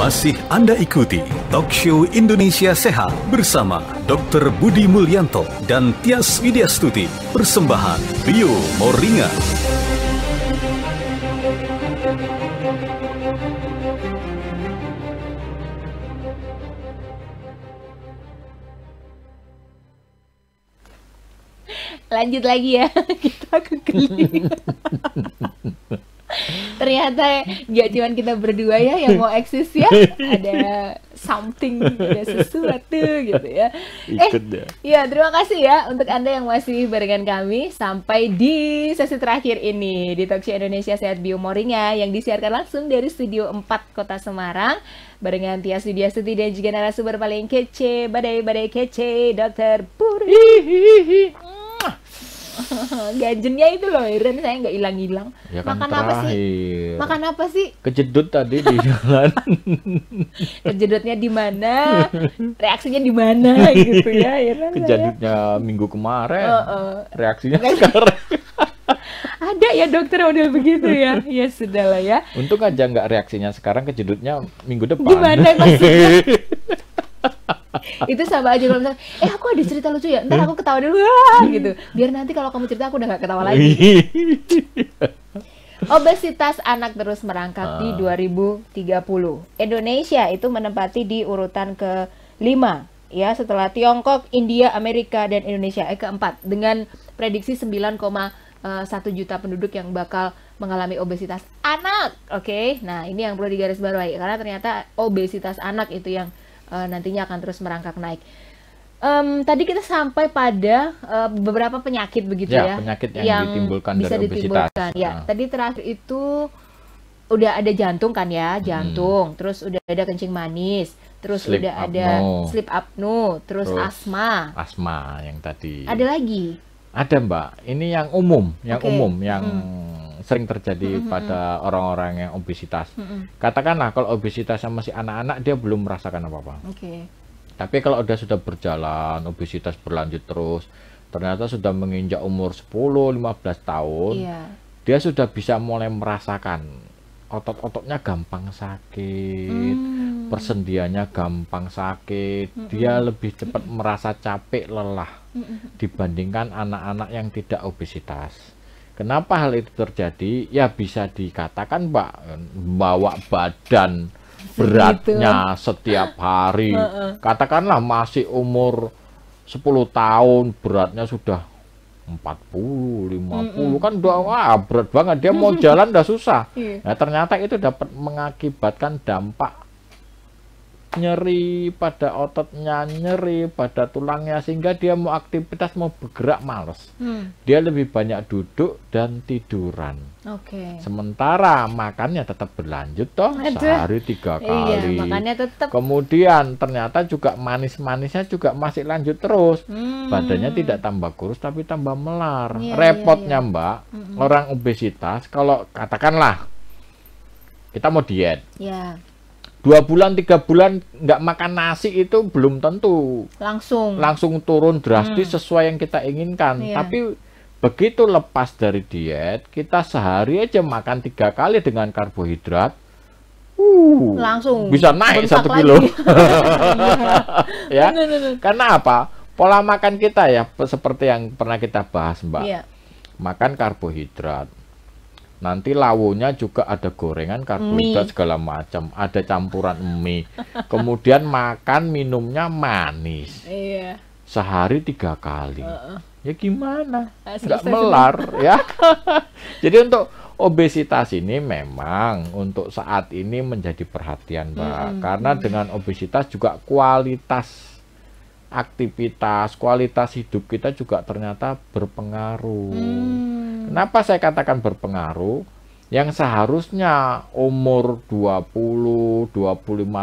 Masih Anda ikuti Talk Show Indonesia Sehat bersama Dr. Budi Mulyanto dan Tias Widyastuti. Persembahan Bio Moringa. Lanjut lagi ya, kita ke ternyata nggak cuma kita berdua ya yang mau eksis ya ada something ada sesuatu gitu ya eh ya terima kasih ya untuk anda yang masih barengan kami sampai di sesi terakhir ini di Talkshow Indonesia Sehat Bio Biomoringa ya, yang disiarkan langsung dari studio 4 Kota Semarang barengan Tias Widya Suti dan juga narasumber paling kece badai badai kece Dokter Puri. Gajennya itu loh, Iren saya nggak hilang-hilang. Ya kan makan terakhir. apa sih? Makan apa sih? Kejedut tadi di jalan. Kejedutnya di mana? Reaksinya di mana gitu ya, Iren. Kejedutnya saya. minggu kemarin. Uh -uh. Reaksinya sekarang. Ada ya dokter model begitu ya? Ya sudah lah ya. untuk aja nggak reaksinya sekarang kejedutnya minggu depan. Gimana maksudnya? itu sama aja kalau misalnya eh aku ada cerita lucu ya ntar aku ketawa dulu Wah! gitu hmm. biar nanti kalau kamu cerita aku udah gak ketawa lagi Obesitas anak terus merangkak uh. di 2030. Ah. Indonesia itu menempati di urutan ke lima, ya setelah Tiongkok, India, Amerika dan Indonesia eh keempat dengan prediksi 9,1 eh, juta penduduk yang bakal mengalami obesitas anak. Oke. Okay? Nah, ini yang perlu digarisbawahi karena ternyata obesitas anak itu yang uh, nantinya akan terus merangkak naik. Um, tadi kita sampai pada uh, beberapa penyakit begitu ya, ya penyakit yang, yang ditimbulkan bisa dari ditimbulkan. obesitas. Ya, ah. tadi terakhir itu udah ada jantung kan ya, hmm. jantung, hmm. terus udah ada kencing manis, terus sleep udah apno. ada sleep apno, terus, terus asma. Asma yang tadi. Ada lagi? Ada, Mbak. Ini yang umum, yang okay. umum, yang hmm sering terjadi mm -hmm. pada orang-orang yang obesitas. Mm -hmm. Katakanlah kalau obesitasnya masih anak-anak dia belum merasakan apa-apa. Okay. Tapi kalau udah sudah berjalan, obesitas berlanjut terus, ternyata sudah menginjak umur 10, 15 tahun, yeah. dia sudah bisa mulai merasakan otot-ototnya gampang sakit, hmm. persendiannya gampang sakit, mm -mm. dia lebih cepat merasa capek, lelah dibandingkan anak-anak yang tidak obesitas. Kenapa hal itu terjadi? Ya bisa dikatakan Pak bawa badan beratnya setiap hari. Uh -uh. Katakanlah masih umur 10 tahun beratnya sudah 40, 50 mm -mm. kan udah wah berat banget dia mau jalan udah susah. Iya. Nah, ternyata itu dapat mengakibatkan dampak nyeri pada ototnya nyeri pada tulangnya sehingga dia mau aktivitas mau bergerak males hmm. dia lebih banyak duduk dan tiduran okay. sementara makannya tetap berlanjut toh Aduh. sehari tiga iya, kali iya, makannya tetap. kemudian ternyata juga manis-manisnya juga masih lanjut terus hmm. badannya tidak tambah kurus tapi tambah melar yeah, iya, repotnya yeah, yeah. mbak mm -hmm. orang obesitas kalau katakanlah kita mau diet yeah dua bulan tiga bulan nggak makan nasi itu belum tentu langsung langsung turun drastis hmm. sesuai yang kita inginkan yeah. tapi begitu lepas dari diet kita sehari aja makan tiga kali dengan karbohidrat uh, langsung bisa naik satu kilo ya no, no, karena apa pola makan kita ya seperti yang pernah kita bahas mbak yeah. makan karbohidrat Nanti lawonya juga ada gorengan, karbohidrat segala macam, ada campuran mie. Kemudian makan minumnya manis. Iya. Sehari tiga kali. Uh -uh. Ya gimana? Nggak melar ya. Jadi untuk obesitas ini memang untuk saat ini menjadi perhatian, Mbak. Hmm. Karena dengan obesitas juga kualitas aktivitas, kualitas hidup kita juga ternyata berpengaruh. Hmm. Kenapa saya katakan berpengaruh? Yang seharusnya umur 20, 25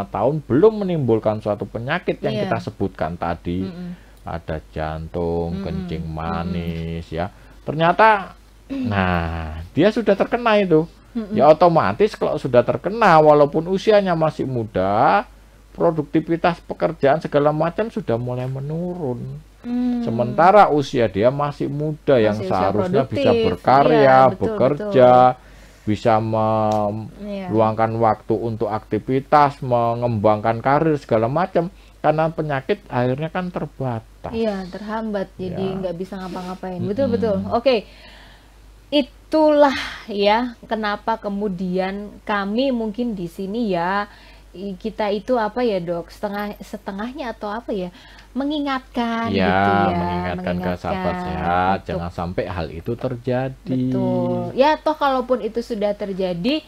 tahun belum menimbulkan suatu penyakit yang yeah. kita sebutkan tadi. Mm -mm. Ada jantung, mm -mm. kencing manis mm -mm. ya. Ternyata nah, dia sudah terkena itu. Mm -mm. Ya otomatis kalau sudah terkena walaupun usianya masih muda, produktivitas pekerjaan segala macam sudah mulai menurun. Hmm. Sementara usia dia masih muda masih yang seharusnya produktif. bisa berkarya, ya, betul, bekerja, betul. bisa iya. meluangkan ya. waktu untuk aktivitas, mengembangkan karir segala macam. Karena penyakit akhirnya kan terbatas. Iya, terhambat. Jadi iya. nggak bisa ngapa-ngapain. Betul betul. Oke. Itulah ya kenapa kemudian kami mungkin di sini ya kita itu apa ya dok setengah setengahnya atau apa ya mengingatkan ya, gitu ya mengingatkan, mengingatkan ke sahabat sehat betul. jangan sampai hal itu terjadi betul ya toh kalaupun itu sudah terjadi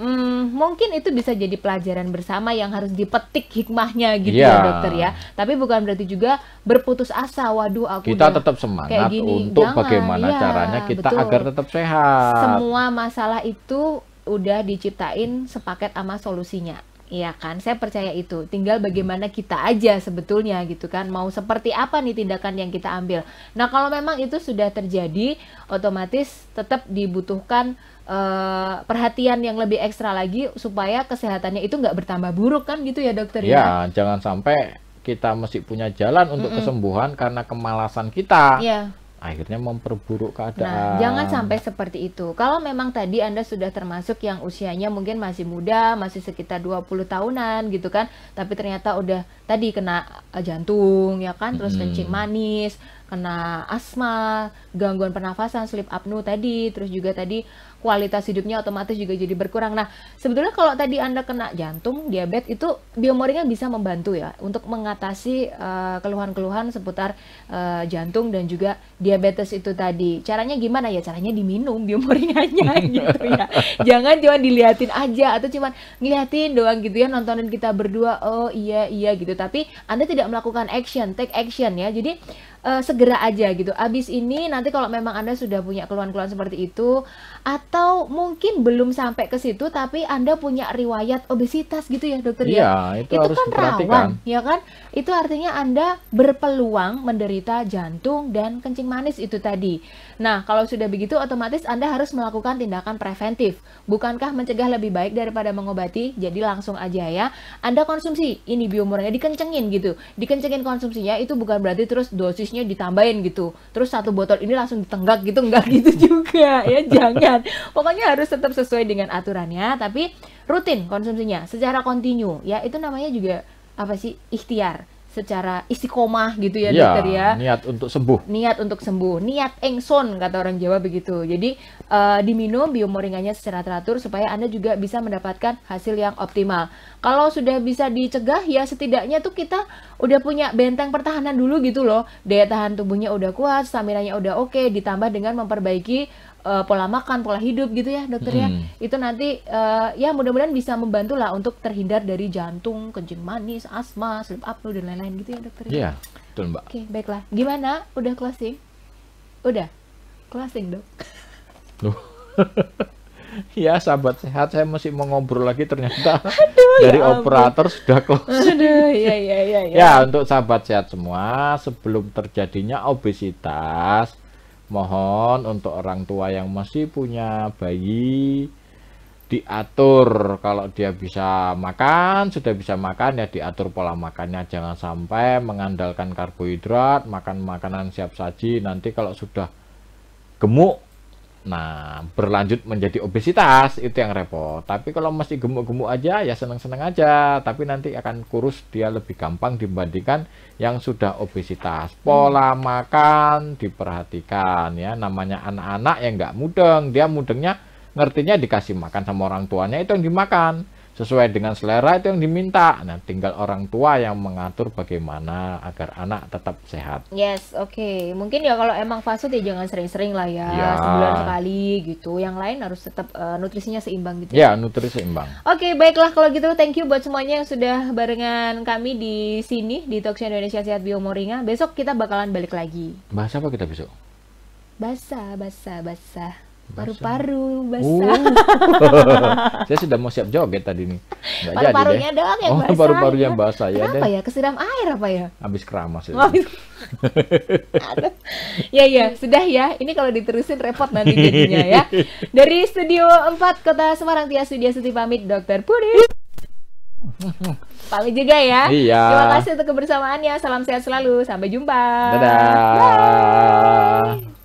hmm, mungkin itu bisa jadi pelajaran bersama yang harus dipetik hikmahnya gitu yeah. ya dokter ya. Tapi bukan berarti juga berputus asa. Waduh, aku kita tetap semangat kayak gini. untuk Jangan. bagaimana yeah, caranya kita betul. agar tetap sehat. Semua masalah itu udah diciptain sepaket sama solusinya Iya kan, saya percaya itu. Tinggal bagaimana kita aja sebetulnya gitu kan, mau seperti apa nih tindakan yang kita ambil. Nah kalau memang itu sudah terjadi, otomatis tetap dibutuhkan uh, perhatian yang lebih ekstra lagi supaya kesehatannya itu nggak bertambah buruk kan gitu ya dokter? Ya? Iya, ya? jangan sampai kita masih punya jalan untuk mm -mm. kesembuhan karena kemalasan kita. Iya akhirnya memperburuk keadaan. Nah, jangan sampai seperti itu. Kalau memang tadi Anda sudah termasuk yang usianya mungkin masih muda, masih sekitar 20 tahunan gitu kan, tapi ternyata udah tadi kena eh, jantung ya kan, terus hmm. kencing manis, kena asma, gangguan pernafasan, sleep apnea tadi, terus juga tadi kualitas hidupnya otomatis juga jadi berkurang. Nah, sebetulnya kalau tadi Anda kena jantung, diabetes itu biomoringnya bisa membantu ya untuk mengatasi eh, keluhan-keluhan seputar eh, jantung dan juga diabetes itu tadi. Caranya gimana ya? Caranya diminum biomoringannya gitu ya. Jangan cuma diliatin aja atau cuma ngeliatin doang gitu ya nontonin kita berdua. Oh iya iya gitu. Tapi Anda tidak melakukan action, take action ya. Jadi uh, segera aja gitu. Abis ini nanti kalau memang Anda sudah punya keluhan-keluhan seperti itu atau mungkin belum sampai ke situ tapi Anda punya riwayat obesitas gitu ya dokter ya? iya, ya. Itu, itu kan rawan, ya kan? Itu artinya Anda berpeluang menderita jantung dan kencing manis itu tadi. Nah, kalau sudah begitu otomatis Anda harus melakukan tindakan preventif. Bukankah mencegah lebih baik daripada mengobati? Jadi langsung aja ya, Anda konsumsi ini biomurnya dikencengin gitu. Dikencengin konsumsinya itu bukan berarti terus dosisnya ditambahin gitu. Terus satu botol ini langsung ditenggak gitu, enggak gitu juga ya, jangan. Pokoknya harus tetap sesuai dengan aturannya, tapi rutin konsumsinya secara kontinu ya itu namanya juga apa sih ikhtiar secara istiqomah gitu ya, ya dokter ya. Niat untuk sembuh. Niat untuk sembuh. Niat engson kata orang Jawa begitu. Jadi uh, diminum biomoringannya secara teratur supaya Anda juga bisa mendapatkan hasil yang optimal. Kalau sudah bisa dicegah ya setidaknya tuh kita udah punya benteng pertahanan dulu gitu loh. Daya tahan tubuhnya udah kuat, stamina-nya udah oke okay, ditambah dengan memperbaiki uh, pola makan, pola hidup gitu ya dokter ya. hmm. ya. Itu nanti uh, ya mudah-mudahan bisa membantu lah untuk terhindar dari jantung, kencing manis, asma, sleep apnea dan lain-lain gitu ya dokter. Ya. Iya, betul mbak. Oke, okay, baiklah. Gimana? Udah closing? Udah? Closing dok? Loh. ya sahabat sehat saya masih mau ngobrol lagi ternyata Aduh, ya dari ya operator ampun. sudah close. Aduh, ya, ya, ya, ya. ya untuk sahabat sehat semua sebelum terjadinya obesitas Mohon untuk orang tua yang masih punya bayi diatur kalau dia bisa makan sudah bisa makan ya diatur pola makannya jangan sampai mengandalkan karbohidrat makan makanan siap saji nanti kalau sudah gemuk Nah, berlanjut menjadi obesitas itu yang repot. Tapi kalau masih gemuk-gemuk aja ya seneng-seneng aja, tapi nanti akan kurus dia lebih gampang dibandingkan yang sudah obesitas. Hmm. Pola makan diperhatikan ya, namanya anak-anak yang nggak mudeng, dia mudengnya ngertinya dikasih makan sama orang tuanya itu yang dimakan sesuai dengan selera itu yang diminta. Nah, tinggal orang tua yang mengatur bagaimana agar anak tetap sehat. Yes, oke. Okay. Mungkin ya kalau emang fast food ya jangan sering-sering lah ya, ya, sebulan sekali gitu. Yang lain harus tetap uh, nutrisinya seimbang gitu. Ya, iya, nutrisi seimbang. Oke, okay, baiklah kalau gitu thank you buat semuanya yang sudah barengan kami di sini di Talkshow Indonesia Sehat Biomoringa. Besok kita bakalan balik lagi. Bahas apa kita besok? Basah, basah, basah paru-paru basah. Oh. saya sudah mau siap joget tadi nih. Nggak Paru-parunya doang yang oh, basah. Paru-parunya ya. basah ya. Kenapa ya? Kesiram air apa ya? Habis keramas. Ya. ya ya, sudah ya. Ini kalau diterusin repot nanti jadinya ya. Dari studio 4 Kota Semarang Tia Sudia Suti pamit Dokter Puri. Pamit juga ya. Iya. Terima kasih untuk kebersamaannya. Salam sehat selalu. Sampai jumpa. Dadah. Bye.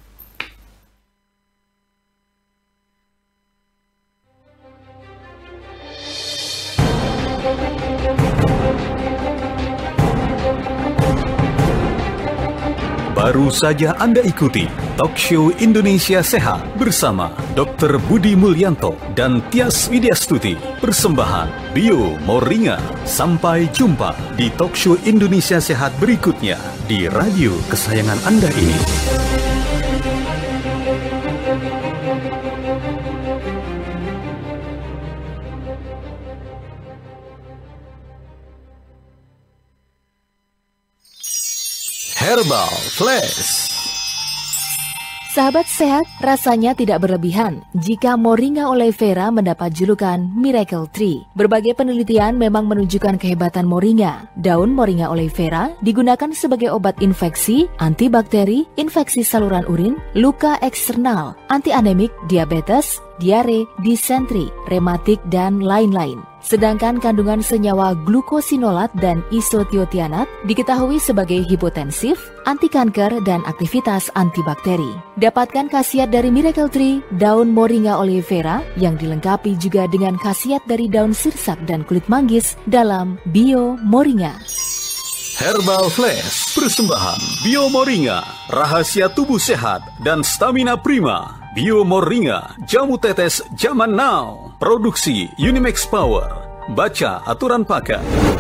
Baru saja Anda ikuti Talk Show Indonesia Sehat bersama Dr. Budi Mulyanto dan Tias Widyastuti. Persembahan Bio Moringa. Sampai jumpa di Talk Show Indonesia Sehat berikutnya di radio kesayangan Anda ini. Herbal Flash. Sahabat sehat, rasanya tidak berlebihan jika Moringa Oleifera mendapat julukan Miracle Tree. Berbagai penelitian memang menunjukkan kehebatan Moringa. Daun Moringa Oleifera digunakan sebagai obat infeksi, antibakteri, infeksi saluran urin, luka eksternal, antianemik, diabetes, diare, disentri, rematik, dan lain-lain. Sedangkan kandungan senyawa glukosinolat dan isotiotianat diketahui sebagai hipotensif, anti kanker, dan aktivitas antibakteri. Dapatkan khasiat dari Miracle Tree, daun Moringa oleifera yang dilengkapi juga dengan khasiat dari daun sirsak dan kulit manggis dalam Bio Moringa. Herbal Flash, persembahan Bio Moringa, rahasia tubuh sehat dan stamina prima. Bio Moringa, jamu tetes zaman now. Produksi Unimax Power. Baca aturan pakai.